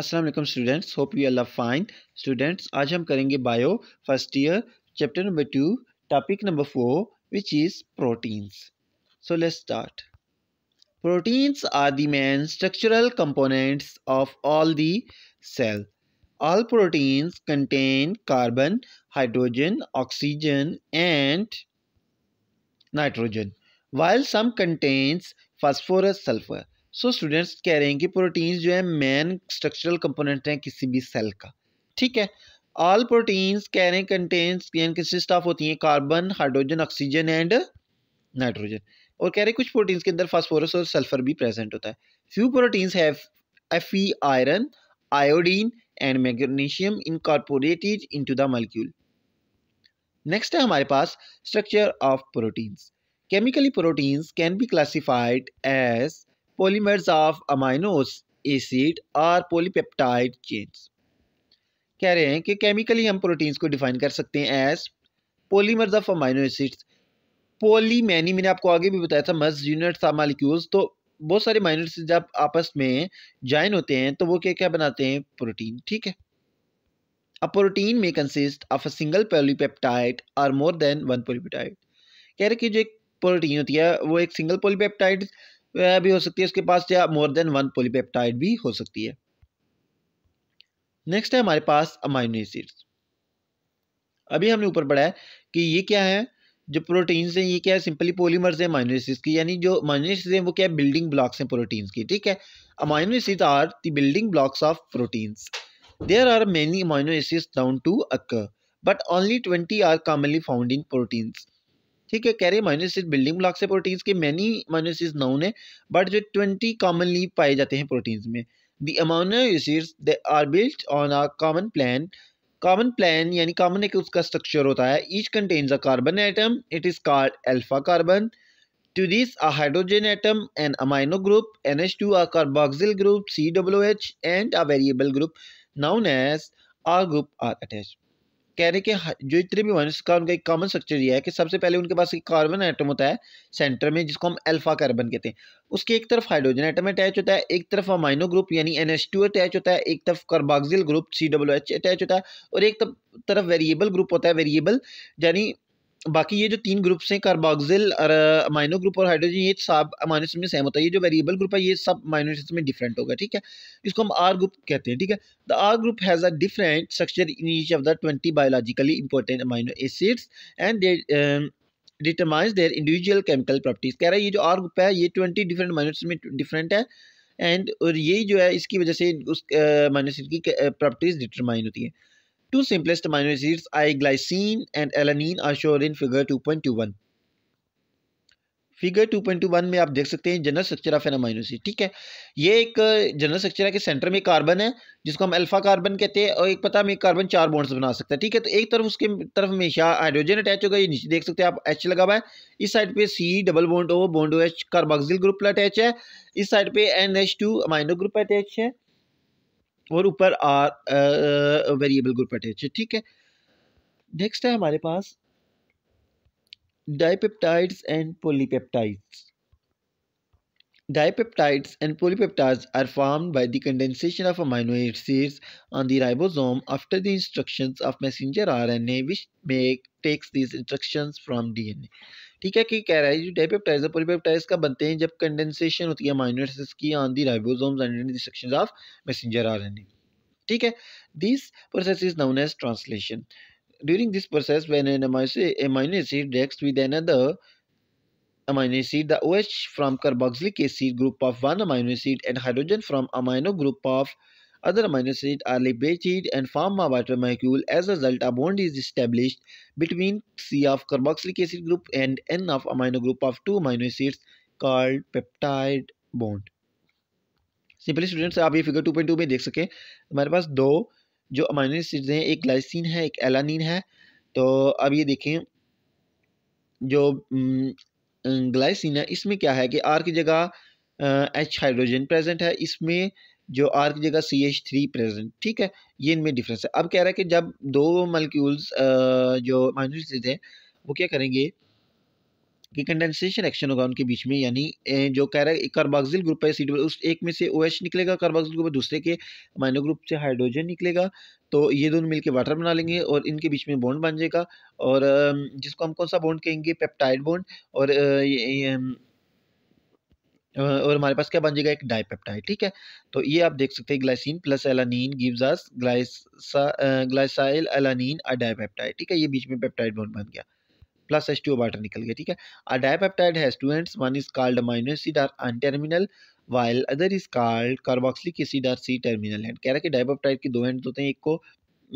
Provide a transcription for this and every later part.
Aslam students hope you all are fine students आज हम करेंगे bio first year chapter number two topic number four which is proteins so let's start proteins are the main structural components of all the cell all proteins contain carbon hydrogen oxygen and nitrogen while some contains phosphorus sulphur so so, students कह रहे हैं कि proteins जो है main structural component हैं किसी भी cell का ठीक है ऑल प्रोटीन्स कह रहे हैं कंटेन्स कंसिस्ट ऑफ होती हैं carbon hydrogen oxygen and nitrogen और कह रहे हैं कुछ प्रोटीन्स के अंदर फास्फोरस और सल्फर भी प्रेजेंट होता है few proteins have F E iron iodine and magnesium incorporated into the molecule next है हमारे पास structure of proteins chemically proteins can be classified as polymers of amino acid or polypeptide chains कह रहे हैं कि chemically हम proteins को define कर सकते हैं as polymers of amino acids poly many मैंने आपको आगे भी बताया था मस यूनिट था मालिक्यूल्स तो बहुत सारे माइनर्स जब आपस में ज्वाइन होते हैं तो वो क्या क्या बनाते हैं प्रोटीन ठीक है अ प्रोटीन में consist of a single polypeptide और मोर देन वन पोलीपेप्टाइड कह रहे कि जो एक प्रोटीन होती है वो एक सिंगल पोलीपेप्टाइड भी हो सकती है उसके पास या मोर देन वन पोलीपेप्टाइड भी हो सकती है नेक्स्ट है हमारे पास अमाइनो एसिड्स अभी हमने ऊपर पढ़ा है कि ये क्या है जो प्रोटीन्स हैं ये क्या है सिंपली पोलीमर्स हैं अमाइनो एसिड्स की यानी जो अमाइनो एसिड्स हैं वो क्या है बिल्डिंग ब्लॉक्स हैं प्रोटीन्स की ठीक है amino acid are the building blocks of proteins there are many amino acids known to occur but only twenty are commonly found in proteins ठीक है कह रहे हैं माइनोसिस बिल्डिंग ब्लॉक्स है प्रोटीन्स के मैनी माइनोसिस नाउन है but जो twenty commonly पाए जाते हैं प्रोटीन्स में the amino acids they are built on a common plan common plan यानी कॉमन एक उसका स्ट्रक्चर होता है each contains a carbon atom it is called alpha carbon to this a hydrogen atom and amino group N H two group, carboxyl group C W H and a variable group known as R group are attached कह रहे हैं कि जो इतने भी minus का उनका एक कॉमन स्ट्रक्चर यह है कि सबसे पहले उनके पास एक कार्बन आइटम होता है सेंटर में जिसको हम अल्फा कार्बन कहते हैं उसके एक तरफ हाइड्रोजन आइटम अटैच होता है एक तरफ अमाइनो ग्रुप यानी एन अटैच होता है एक तरफ carboxyl group C W H attach होता है और एक तरफ वेरिएबल ग्रुप होता है वेरिएबल यानी बाकी ये जो तीन ग्रुप्स हैं कार्बोक्सिल और अमाइनो uh, ग्रुप और हाइड्रोजन ये सब अमाइनो में सेम होता है ये जो वेरिएबल ग्रुप है ये सब अमाइनो में डिफरेंट होगा ठीक है इसको हम आर ग्रुप कहते हैं ठीक है the R group has a different structure in each of the twenty biologically important amino acids and they determines their individual chemical properties कह रहा है ये जो आर ग्रुप है ये ट्वेंटी डिफरेंट अमाइनो में डिफरेंट है एंड और यही जो है इसकी वजह से उस माइनस uh, की प्रॉपर्टीज uh, डिटरमाइन होती है Two simplest amino acids, I-glycine and alanine, are shown in figure 2.21. Figure 2.21 में आप देख सकते हैं general structure of an amino acid ठीक है ये एक जनरल uh, स्ट्रक्चर है कि सेंटर में कार्बन है जिसको हम अल्फा कार्बन कहते हैं और एक पता हमें कार्बन चार बॉन्ड्स बना सकता है ठीक है तो एक तरफ उसके तरफ हमेशा हाइड्रोजन अटैच होगा ये नीचे देख सकते हैं आप एच लगा हुआ है इस साइड पे C double bond O bond O H carboxyl group attach है इस साइड पे N H two amino group attach है और ऊपर आर वेरिएबल ग्रुप अटैच ठीक है नेक्स्ट है हमारे पास dipeptides and polypeptides Dipeptides and polypeptides are formed by the condensation of amino acids on the ribosome after the instructions of messenger RNA which make, takes these instructions from DNA. ठीक है कि कह रहा है जो डाइपेप्टाइड्स पॉलीपेप्टाइड्स का बनते हैं जब कंडेंसेशन होती है माइनर की on the ribosomes and sections of messenger RNA ठीक है this process is known as translation during this process when an amino acid reacts with another amino acid the OH from carboxylic acid group of one amino acid and hydrogen from amino group of Other amino acids are liberated and form a water molecule. As a result, a bond is established between C of carboxylic acid group and N of amino group of two amino acids called peptide bond. Simply students आप ये figure 2.2 में देख सकें हमारे पास दो जो amino acids हैं एक ग्लाइसिन है एक एलानिन है तो अब ये देखें जो ग्लाइसिन है इसमें क्या है कि आर की जगह एच हाइड्रोजन प्रेजेंट है इसमें जो आर की जगह सी एच थ्री प्रेजेंट ठीक है ये इनमें डिफरेंस है अब कह रहा है कि जब दो मालिक्यूल्स जो माइनोसिस हैं वो क्या करेंगे कि कंडेंसेशन एक्शन होगा उनके बीच में यानी जो कह रहा है कार्बोक्सिल ग्रुप है सी उस एक में से ओ OH निकलेगा कार्बोक्सिल ग्रुप दूसरे के माइनो ग्रुप से हाइड्रोजन निकलेगा तो ये दोनों मिलके वाटर बना लेंगे और इनके बीच में बॉन्ड बन जाएगा और जिसको हम कौन सा बॉन्ड कहेंगे पेप्टाइड बॉन्ड और ये, ये, और हमारे पास क्या बन जाएगा एक डाईपेप्टाइड ठीक है तो ये आप देख सकते हैं glycine plus alanine gives us glyca glycyl alanine a dipeptide ठीक है ये बीच में पेप्टाइड बॉन्ड बन गया प्लस एस टू वाटर निकल गया ठीक है a dipeptide has two ends one is called amino acid or N terminal while other is called carboxylic acid or C terminal end कह रहा है कि डाईपेप्टाइड के दो एंड तो होते हैं एक को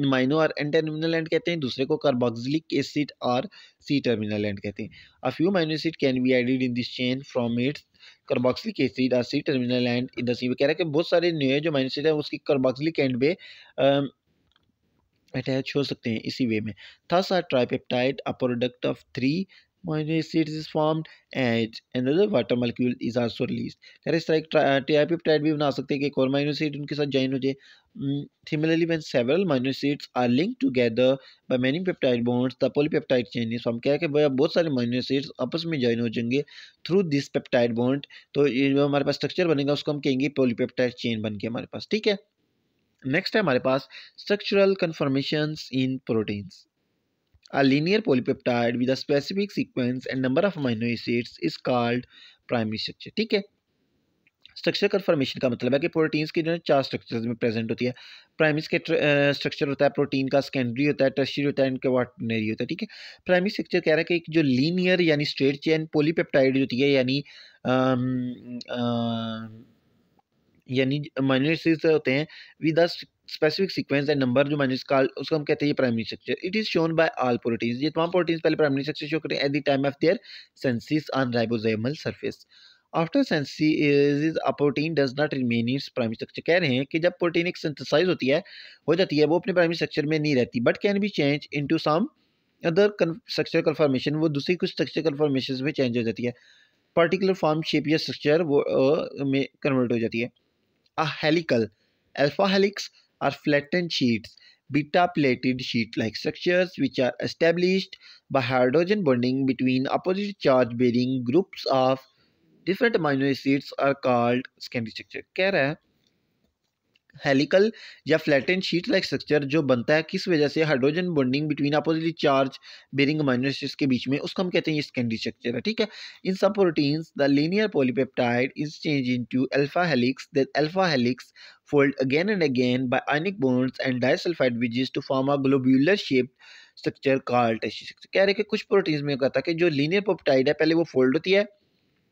amino or N terminal end कहते हैं दूसरे को carboxylic acid or C terminal end कहते हैं a few amino acid can be added in this chain from its carboxylic acid or C terminal end in the C कह रहा है कि बहुत सारे न्यू जो माइनो एसिड है उसकी कार्बोक्सिलिक एंड पे अटैच हो सकते हैं इसी वे में thus are tripeptide a product of three minus it is formed and another water molecule is also released there is like TIP uh, peptide भी बना सकते हैं कि एक और माइनोसीट उनके साथ ज्वाइन हो जाए similarly when several amino acids are linked together by many peptide bonds the polypeptide chain is form क्या कि भैया बहुत सारे माइनोसीट्स आपस में ज्वाइन हो जाएंगे थ्रू दिस पेप्टाइड बॉन्ड तो ये जो हमारे पास स्ट्रक्चर बनेगा उसको हम कहेंगे पॉलीपेप्टाइड चेन बन के हमारे पास ठीक है नेक्स्ट है हमारे पास structural conformation in proteins A linear polypeptide with a specific sequence and number of amino acids is called primary structure. ठीक है स्ट्रक्चर कन्फर्मेशन का मतलब है कि प्रोटीन्स के जो है चार स्ट्रक्चर्स में प्रेजेंट होती है प्राइमरी के स्ट्रक्चर होता है प्रोटीन का सेकेंडरी होता है टर्शरी होता है इनके वाटनरी होता है ठीक है प्राइमरी स्ट्रक्चर कह रहा है कि एक जो लीनियर यानी स्ट्रेट चेन पोलीपेप्टाइड होती है यानी यानी माइनोसिस होते हैं with specific sequence and number जो मैंने इसका उसको हम कहते हैं ये primary structure it is shown by all proteins ये तमाम प्रोटीन्स पहले प्राइमरी स्ट्रक्चर शो करें at the time of their synthesis on ribosomal surface after synthesis a protein does not remain its primary structure कह रहे हैं कि जब protein एक सिंथेसाइज होती है हो जाती है वो अपने प्राइमरी स्ट्रक्चर में नहीं रहती but can be change to some other structure conformation वो दूसरी कुछ स्ट्रक्चर कन्फॉर्मेशन में चेंज हो जाती है पर्टिकुलर फॉर्म शेप या स्ट्रक्चर वो में कन्वर्ट हो जाती है a helical alpha helix are flattened sheets, beta-plated sheet-like structures which are established by hydrogen bonding between opposite charge-bearing groups of different amino acids are called secondary structure. Helical या flattened sheet like structure जो बनता है किस वजह से hydrogen bonding between oppositely charge bearing amino के बीच में उसको हम कहते हैं स्कैंडी स्ट्रक्चर है ठीक है इन सब proteins the linear polypeptide is change to alpha helix that alpha helix fold again and again by ionic bonds and disulphide wedges to form a globular shape structure called tissue कह रहे कि कुछ proteins में होता है कि जो linear peptide है पहले वो फोल्ड होती है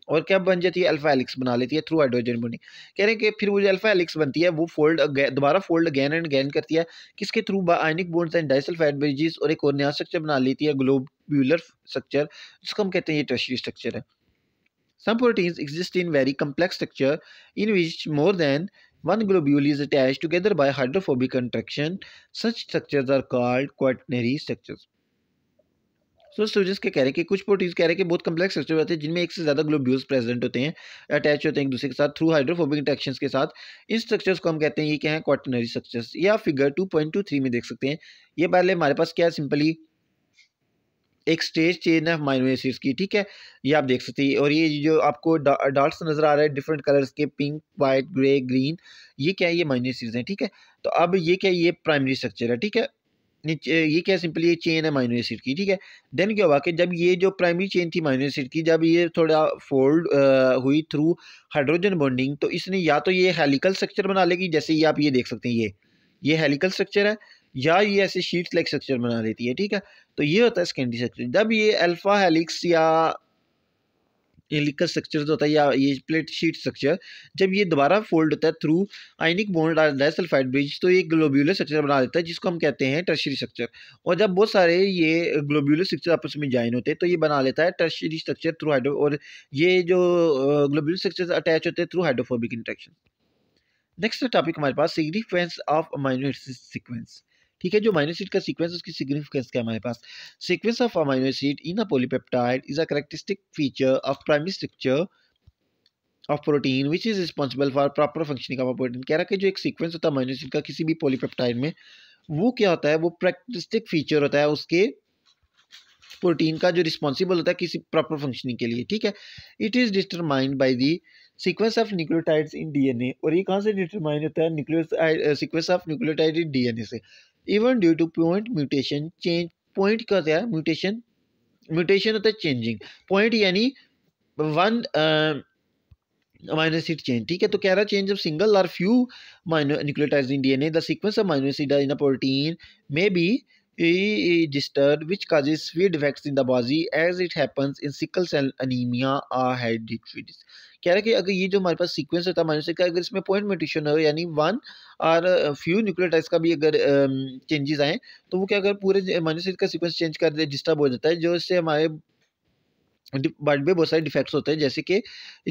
और क्या बन जाती है अल्फा एलिक्स बना लेती है थ्रू हाइड्रोजन बॉन्डिंग कह रहे हैं कि फिर वो जो अल्फा एलिक्स बनती है वो फोल्ड दोबारा फोल्ड अगैन एंड गैन करती है किसके through ionic bonds and disulphide bridges और एक और नया स्ट्रक्चर बना लेती है ग्लोब्यूलर स्ट्रक्चर जिसको हम कहते हैं ये टर्शरी स्ट्रक्चर है some proteins exist in very complex structure in which more than one globule is attach together by hydrophobic contraction. Such structures are called quaternary structures so के क्या कह रहे हैं कि कुछ प्रोटीन कह रहे हैं कि बहुत कम्प्लेक्स स्ट्रक्चर होते हैं जिनमें एक से ज़्यादा ग्लोब्यूल्स प्रेजेंट होते हैं अटैच होते हैं एक दूसरे के साथ थ्रू हाइड्रोफोबिक इंटेक्शन के साथ इन स्ट्रक्चर्स को हम कहते हैं ये क्या है क्वार्टनरी स्ट्रक्चर्स ये आप figure two point two three में देख सकते हैं ये पहले हमारे पास क्या है सिंपली एक स्टेज चेन है माइनो एसिड्स की ठीक है ये आप देख सकते हैं और ये जो आपको डॉट्स नज़र आ रहे हैं डिफरेंट कलर्स के पिंक वाइट ग्रे ग्रीन ये क्या है ये माइनो एसिड्स हैं ठीक है तो अब ये क्या है ये प्राइमरी स्ट्रक्चर है ठीक है ये क्या सिंपली ये चेन है माइनो एसिड की ठीक है देन क्या हुआ कि जब ये जो प्राइमरी चेन थी माइनो एसिड की जब ये थोड़ा फोल्ड हुई थ्रू हाइड्रोजन बॉन्डिंग तो इसने या तो ये हेलिकल स्ट्रक्चर बना लेगी जैसे ये आप ये देख सकते हैं ये ये हेलिकल स्ट्रक्चर है या ये ऐसे शीट्स लाइक स्ट्रक्चर बना लेती है ठीक है तो ये होता है सेकेंडरी स्ट्रक्चर जब ये अल्फ़ा हेलिक्स या हेलिकल स्ट्रक्चर जो होता है या ये प्लेट शीट स्ट्रक्चर जब ये दोबारा फोल्ड होता है थ्रू आइनिक बॉन्ड डालता है सल्फाइड ब्रिज तो ये ग्लोब्यूलर स्ट्रक्चर बना देता है जिसको हम कहते हैं टर्शरी स्ट्रक्चर और जब बहुत सारे ये ग्लोब्यूलर स्ट्रक्चर आपस में ज्वाइन होते हैं तो ये बना लेता है टर्शरी स्ट्रक्चर थ्रू हाइड्रो और ये जो ग्लोब्यूलर स्ट्रक्चर अटैच होते हैं through hydrophobic interaction next topic हमारे पास significance of amino acid sequence ठीक है जो अमाइनो एसिड का सीक्वेंस उसकी सिग्निफिकेंस क्या हमारे पास sequence of amino acid in a polypeptide is a characteristic feature of primary structure of protein which is responsible for proper functioning of protein कह रहा है कि जो एक सीक्वेंस होता है अमाइनो एसिड का किसी भी पॉलीपेप्टाइड में वो क्या होता है वो करेक्टरिस्टिक फीचर होता है उसके प्रोटीन का जो रिस्पॉन्सिबल होता है किसी प्रॉपर फंक्शनिंग के लिए ठीक है it is determined by the sequence of nucleotides in DNA और ये कहाँ से डिटरमाइन होता है nucleoside sequence of nucleotide in DNA से even due to point mutation change point का क्या म्यूटेशन म्यूटेशन होता है चेंजिंग पॉइंट यानी वन माइनस एसिड चेंज ठीक है तो कह रहा चेंज ऑफ सिंगल और few amino nucleotides in DNA the sequence of amino in a protein may be AAA disturbed, which causes severe defects in the body as it happens in sickle cell anemia or hereditary कह रहा है कि अगर ये जो हमारे पास sequence होता है माइनस का अगर इसमें पॉइंट म्यूटेशन हो यानी वन और फ्यू न्यूक्लियोटाइड्स का भी अगर चेंजेस आए तो वो क्या अगर पूरे माइनस का सीक्वेंस चेंज कर दे डिस्टर्ब हो जाता है जो इससे हमारे बर्ड में बहुत सारे डिफेक्ट्स होते हैं जैसे कि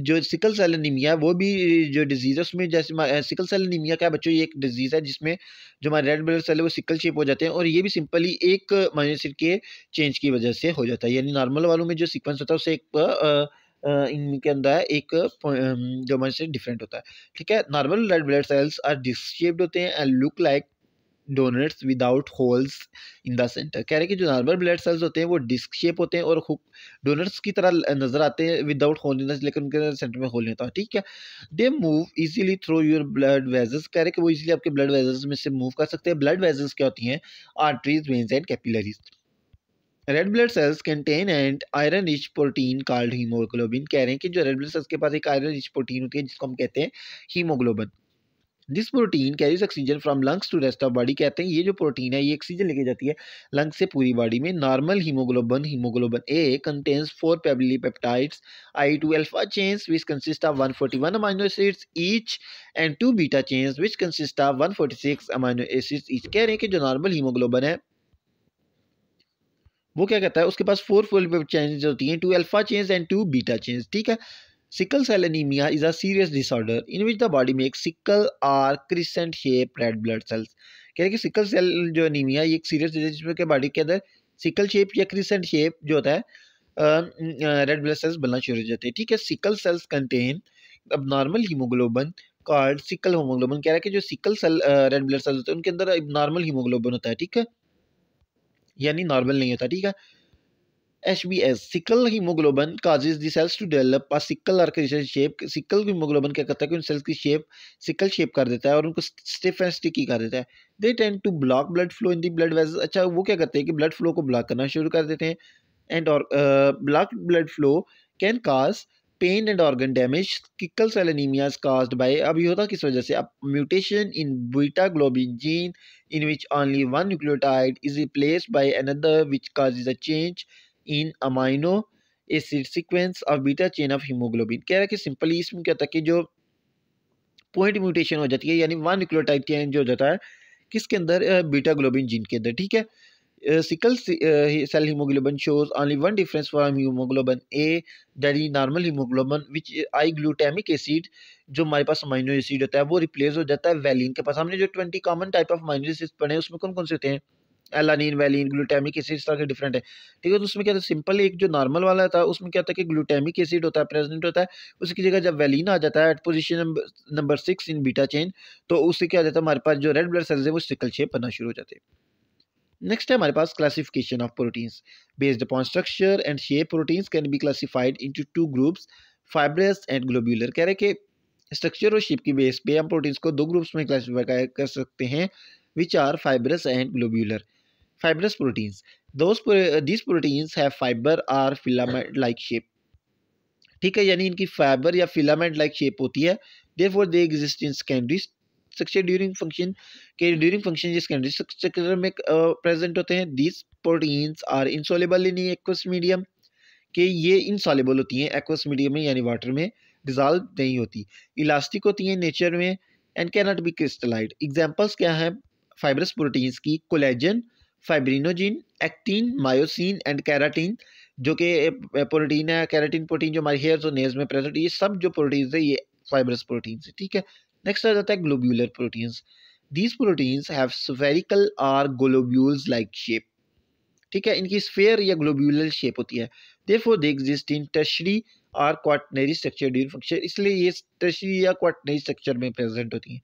जो सिकल सेल एनीमिया है वो भी जो डिजीज़ है उसमें जैसे सिकल सेल एनीमिया क्या बच्चों ये एक डिजीज़ है जिसमें जो हमारे रेड ब्लड सेल है वो सिकल शेप हो जाते हैं और ये भी सिंपली एक माइनसिर के चेंज की वजह से हो जाता है यानी नॉर्मल वालों में जो सिक्वेंस होता है उसे एक इनके अंदर एक जो माइनसिर डिफरेंट होता है ठीक है normal red blood cells are disc shaped होते हैं and look like doughnuts without holes in the centre कह रहे हैं कि जो नॉर्मल ब्लड सेल्स होते हैं वो डिस्क शेप होते हैं और खूब डोनट्स की तरह नज़र आते हैं विदाउट होल लेकिन उनके सेंटर में होल होता ठीक है they move easily through your blood वेजेस कह रहे हैं कि वो इजीली आपके ब्लड वेजेस में से मूव कर सकते हैं ब्लड वेजेस क्या होती हैं arteries veins and capillaries red blood cells contain an iron rich protein called haemoglobin कह रहे हैं कि जो रेड ब्लड सेल्स के पास एक आयरन रिच प्रोटीन होती है जिसको हम कहते हैं haemoglobin this protein carries oxygen from lungs to rest of body कहते हैं ये जो प्रोटीन है ये ऑक्सीजन लेके जाती है लंग से पूरी बॉडी में normal haemoglobin haemoglobin A contains four polypeptides ie two alpha chains which consist of 141 amino acids each and two beta chains which consist of 146 amino acids each कह रहे हैं कि जो नॉर्मल हीमोग्लोबन है वो क्या कहता है उसके पास फोर फोल्ड चेंज होती हैं two alpha chains and two beta chains ठीक है sickle cell anemia is a serious disorder in which the body makes sickle or crescent shape red blood cells कह रहे कि सिकल सेल जो anaemia ये एक सीरियस डिजीज जिसमें के बॉडी के अंदर सिकल शेप या क्रिसेंट शेप जो होता है रेड ब्लड सेल्स बनना शुरू हो जाते हैं ठीक है sickle cells contain abnormal haemoglobin called sickle haemoglobin कह रहा है कि जो sickle cell red blood cells होते हैं उनके अंदर नॉर्मल हीमोग्लोबन होता है ठीक है यानी नॉर्मल नहीं होता ठीक है H B S sickle haemoglobin causes the cells to develop a sickle architecture shape sickle haemoglobin क्या करता है कि उन सेल्स की शेप सिकल शेप कर देता है और उनको स्टिफ एंड स्टिकी कर देता है they tend to block blood flow in the blood vessel अच्छा वो क्या करते हैं कि ब्लड फ्लो को ब्लॉक करना शुरू कर देते हैं एंड और block blood flow can cause pain and organ damage sickle cell anaemia is caused by अब ये होता किस वजह से अब mutation in beta globin gene in which only one nucleotide is replace by another which cause is a change in amino acid sequence of beta chain of haemoglobin कह रहा है कि सिंपली इसमें क्या होता है कि जो पॉइंट म्यूटेशन हो जाती है यानी वन न्यूक्लियोटाइड चेंज जो जाता है किसके अंदर बीटा ग्लोबिन जीन के अंदर ठीक है sickle cell haemoglobin shows only one difference from haemoglobin A that is normal haemoglobin which ie glutamic acid जो हमारे पास अमाइनो एसिड होता है वो रिप्लेस हो जाता है वैलिन के पास हमने जो twenty common type of amino acid पढ़े उसमें कौन कौन से होते हैं एलानिन वैलिन ग्लूटामिक एसिड इस तरह के डिफरेंट है ठीक है तो उसमें क्या था सिंपल एक जो नॉर्मल वाला था उसमें क्या था कि ग्लूटामिक एसिड होता है प्रेजेंट होता है उसकी जगह जब वैलिन आ जाता है at position number six in beta chain तो उससे क्या जाता है हमारे पास जो रेड ब्लड सेल्स है वो सिकल शेप बनना शुरू हो जाते हैं नेक्स्ट है हमारे पास classification of proteins based upon structure and shape proteins can be classified into two groups fibrous and globular कह रहे कि स्ट्रक्चर और शेप की बेस पे हम प्रोटीन्स को दो ग्रुप्स में क्लासीफाई कर सकते हैं which are fibrous and globular fibrous proteins those uh, these proteins have fiber or filament like shape ठीक है यानी इनकी फाइबर या फिलामेंट लाइक शेप होती है therefore they exist in secondary structure during function के ड्यूरिंग फंक्शन सेकेंडरी स्ट्रक्चर में present uh, होते हैं these proteins are insoluble in aqueous medium के ये इनसॉलेबल होती हैं एक्वस मीडियम में यानी वाटर में डिजॉल्व नहीं होती इलास्टिक होती हैं नेचर में and can not be crystallised examples क्या हैं फाइबरस प्रोटीन्स की collagen fibrinogen actin myosin and keratin जो कि प्रोटीन है कैराटीन प्रोटीन जो हमारे हेयर्स और नेल्स में प्रेजेंट ये सब जो प्रोटीन्स है ये फाइबरस प्रोटीन्स है ठीक है नेक्स्ट आ जाता है globular proteins these proteins have spherical or globules like shape ठीक है इनकी स्फेयर या ग्लोब्यूलर शेप होती है for they exist in tertiary or quaternary structure during function इसलिए ये टर्शरी या क्वाटनरी स्ट्रक्चर में प्रेजेंट होती हैं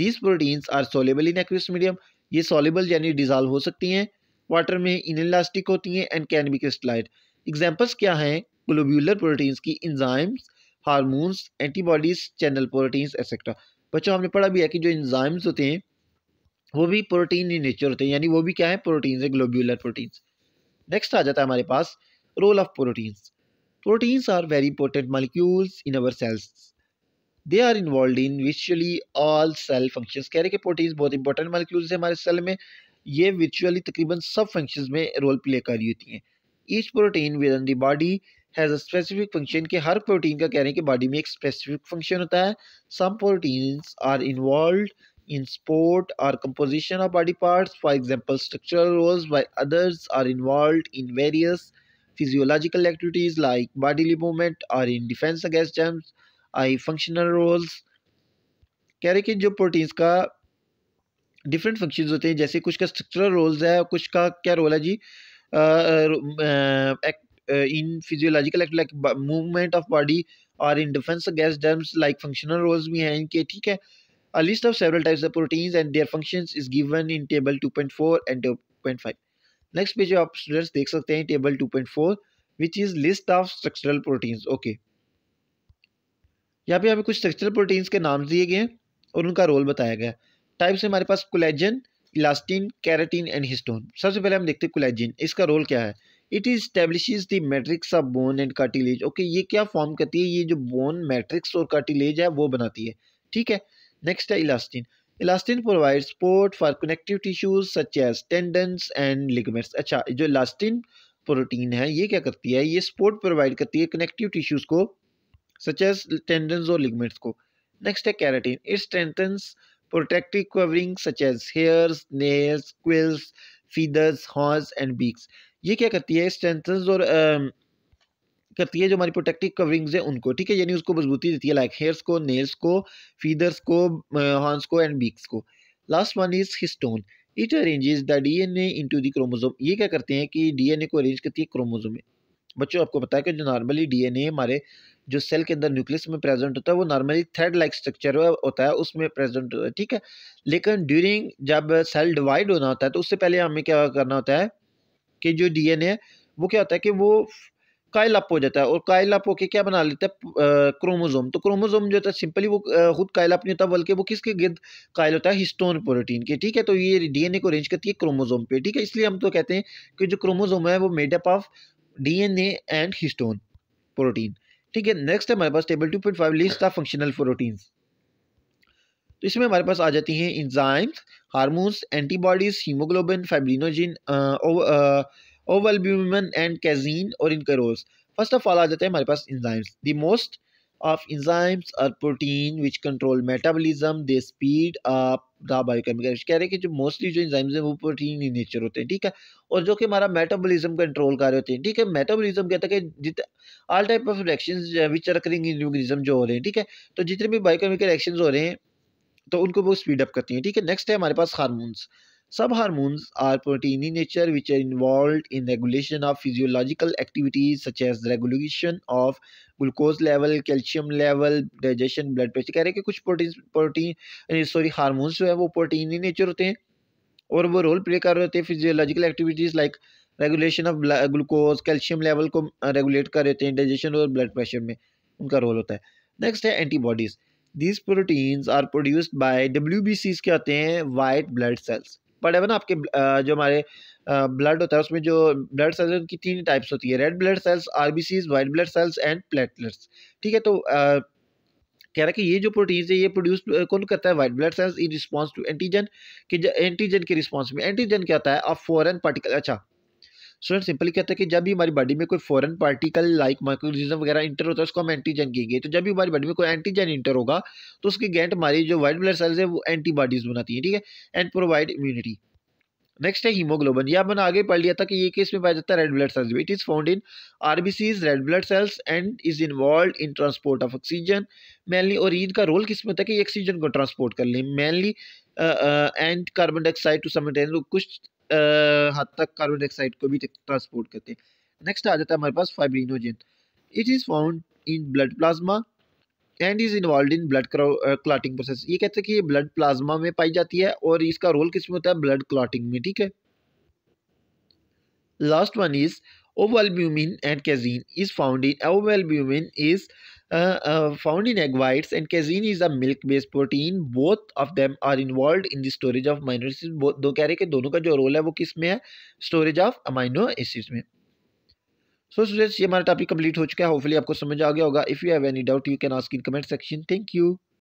these proteins are soluble in aqueous medium ये सॉलिबल यानी डिजॉल्व हो सकती हैं वाटर में इनलास्टिक होती हैं and can be crystallised examples क्या हैं ग्लोब्यूलर प्रोटीन्स की enzymes hormones antibodies channel proteins etcetera बच्चों हमने पढ़ा भी है कि जो इंजाइम्स होते हैं वो भी प्रोटीन इन नेचर होते हैं यानी वो भी क्या है प्रोटीन्स है ग्लोब्यूलर प्रोटीन्स नेक्स्ट आ जाता है हमारे पास role of proteins proteins are very important molecules in our cells they are involve in विचुअली ऑल सेल फंक्शंस कह रहे कि प्रोटीन्स बहुत इंपॉर्टेंट मालिक्यूल्स हैं हमारे सेल में ये विचुअली तकरीबन सब फंक्शंस में रोल प्ले कर रही होती हैं each protein within the body has a specific function के हर प्रोटीन का कह रहे हैं कि बॉडी में एक स्पेसिफिक फंक्शन होता है some proteins are involve in sport or composition of body parts for example structural roles while others are involved in various physiological activities like bodily movement or in defense against germs ie functional roles कह रहे कि जो proteins का different function होते हैं जैसे कुछ का स्ट्रक्चरल रोल्स है कुछ का क्या रोल है जी in physiological act like movement of body और in defence against germs like functional roles भी हैं इनके ठीक है a list of several types of of and their function is given in table two point four and two point five next page आप students देख सकते हैं table two point four which is list of structural proteins okay यहाँ पे हमें कुछ structural proteins के नाम दिए गए हैं और उनका रोल बताया गया टाइप्स हमारे पास collagen elastin keratin and histone सबसे पहले हम देखते हैं कोलेजन इसका रोल क्या है it is establish the matrix of bone and cartilage okay ये क्या फॉर्म करती है ये जो बोन मैट्रिक्स और कार्टिलेज है वो बनाती है ठीक है नेक्स्ट है elastin elastin provide support for connective tissues such as tendons and ligaments अच्छा जो इलास्टिन प्रोटीन है ये क्या करती है ये सपोर्ट प्रोवाइड करती है कनेक्टिव टिश्यूज़ को such as tendons or ligaments को next है keratin it strengthens protective covering such as hairs nails quills feathers horns and beaks ये क्या करती है स्ट्रेंथन्स और uh, करती है जो हमारी प्रोटेक्टिव कवरिंग्स हैं उनको ठीक है यानी उसको मजबूती देती है लाइक हेयर्स को नेल्स को फीदर्स को हॉर्न्स को एंड बीक्स को last one is histone it arranges the DNA into the chromosome ये क्या करते हैं कि ए को अरेंज करती है क्रोमोजोम में बच्चों आपको पता है कि जो नॉर्मली ए हमारे जो सेल के अंदर न्यूक्लियस में प्रेजेंट होता है वो नॉर्मली थ्रेड लाइक स्ट्रक्चर होता है उसमें प्रेजेंट होता है ठीक है लेकिन ड्यूरिंग जब सेल डिवाइड होना होता है तो उससे पहले हमें क्या करना होता है कि जो डीएनए है वो क्या होता है कि वो कायल अप हो जाता है और कायल अप होकर क्या बना लेता है क्रोमोजोम तो क्रोमोजोम जो होता है सिंपली वो खुद कायल अप नहीं होता बल्कि वो किसके गिर्द कायल होता है हिस्टोन प्रोटीन के ठीक है तो ये डीएनए को अरेंज करती है क्रोमोजोम पे ठीक है इसलिए हम तो कहते हैं कि जो क्रोमोजोम है वो made up of DNA and histone protein ठीक है नेक्स्ट है हमारे पास table two point five list of functional proteins तो इसमें हमारे पास आ जाती हैं enzymes hormones antibodies haemoglobin fibrinogen ovalbumin and casein और इनके रोल्स फर्स्ट ऑफ ऑल आ जाते हैं हमारे पास enzymes the most of enzymes or protein which control metabolism they speed up the biochemical कह रहे हैं कि जो मोस्टली जो इंजाइम्स हैं वो प्रोटीन इन नेचर होते हैं ठीक है और जो कि हमारा मेटाबॉलिज्म कंट्रोल कर रहे होते हैं ठीक है मेटाबोलिज्म कहता है कि जित all type of reaction which occurring in जो हो रहे हैं ठीक है तो जितने भी बायोकेमिकल रिएक्शन हो रहे हैं तो उनको वो स्पीड अप करती हैं ठीक है नेक्स्ट है हमारे पास हारमोन्स सब hormones are protein in nature which are involved in regulation of physiological activities such as regulation of glucose level calcium level digestion blood pressure कह रहे हैं कि कुछ प्रोटीन प्रोटीन सॉरी हारमोन्स जो है वो प्रोटीन इन नेचर होते हैं और वो रोल प्ले कर रहे होते हैं physiological activities like regulation of glucose calcium level को रेगुलेट कर रहे हैं डाइजेशन और ब्लड प्रेशर में उनका रोल होता है नेक्स्ट है antibodies these proteins are produced by W B Cs क्या होते हैं वाइट ब्लड सेल्स पढ़े हुए ना आपके जो हमारे ब्लड होता है उसमें जो ब्लड सेल्स उनकी तीन टाइप्स होती है red blood cells R B Cs white blood cells and platelets ठीक है तो कह रहा है कि ये जो प्रोटीन्स है ये प्रोड्यूस कौन करता है white blood cells in response to antigen कि एंटीजन के रिस्पॉन्स में एंटीजन क्या होता है आप फॉरन पार्टिकल अच्छा स्टूडेंट सिंपली कहता है कि जब भी हमारी बॉडी में कोई फॉरन पार्टिकल लाइक माइक्रोजिजम वगैरह इंटर होता है उसको हम एंटीजन कहेंगे तो जब भी हमारी बॉडी में कोई एंटीजन इंटर होगा तो उसके गेंट हमारी जो वाइट ब्लड सेल्स है वो एंटीबॉडीज बनाती हैं ठीक है एंड प्रोवाइड इम्यूनिटी नेक्स्ट है हीमोग्लोबन ये मैंने आगे पढ़ लिया था कि ये किस में पाया जाता है रेड ब्लड सेल्स में it is found in RBCs red blood cells and is involve in transport of oxygen mainly और ईद का रोल किस में होता है कि ऑक्सीजन को ट्रांसपोर्ट कर लें mainly and carbon dioxide to समेन कुछ हद तक कार्बन डाइऑक्साइड को भी ट्रांसपोर्ट करते हैं नेक्स्ट आ जाता है हमारे पास fibrinogen it is found in blood plasma and is involve in blood clotting process ये कहते हैं कि ये ब्लड प्लाज्मा में पाई जाती है और इसका रोल किस में होता है ब्लड क्लाटिंग में ठीक है last one is ovalbumin and casein is found in ovalbumin is found in egg whites and casein is casein based protein both of protein are of in are involved in the storage दो कह रहे कि दोनों का जो role है वो किस में है स्टोरेज ऑफ अमाइनो एसिड्स में सो स्टूडेंट्स ये हमारा टॉपिक कंप्लीट हो चुका है होपफुली आपको समझ आ गया होगा if you have any doubt you can ask in comment section thank you